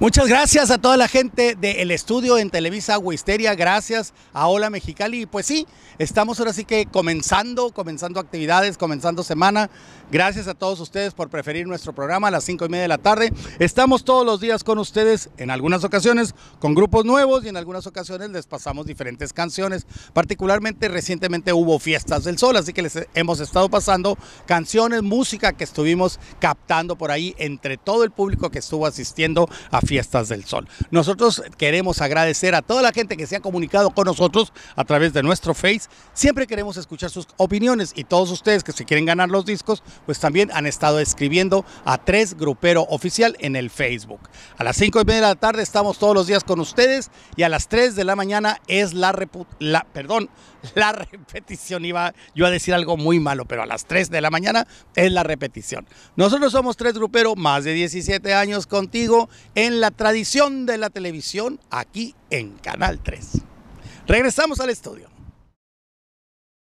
Muchas gracias a toda la gente del estudio en Televisa Huisteria, gracias a Hola Mexicali. pues sí, estamos ahora sí que comenzando, comenzando actividades, comenzando semana. Gracias a todos ustedes por preferir nuestro programa a las 5 y media de la tarde. Estamos todos los días con ustedes, en algunas ocasiones con grupos nuevos y en algunas ocasiones les pasamos diferentes canciones. Particularmente recientemente hubo Fiestas del Sol, así que les hemos estado pasando canciones, música que estuvimos captando por ahí entre todo el público que estuvo asistiendo a Fiestas del Sol. Nosotros queremos agradecer a toda la gente que se ha comunicado con nosotros a través de nuestro Face. Siempre queremos escuchar sus opiniones y todos ustedes que se quieren ganar los discos, pues también han estado escribiendo a Tres Grupero Oficial en el Facebook. A las 5 y media de la tarde estamos todos los días con ustedes y a las 3 de la mañana es la, la perdón, la repetición. Iba yo a decir algo muy malo, pero a las 3 de la mañana es la repetición. Nosotros somos Tres Grupero, más de 17 años contigo en la la tradición de la televisión aquí en Canal 3. Regresamos al estudio.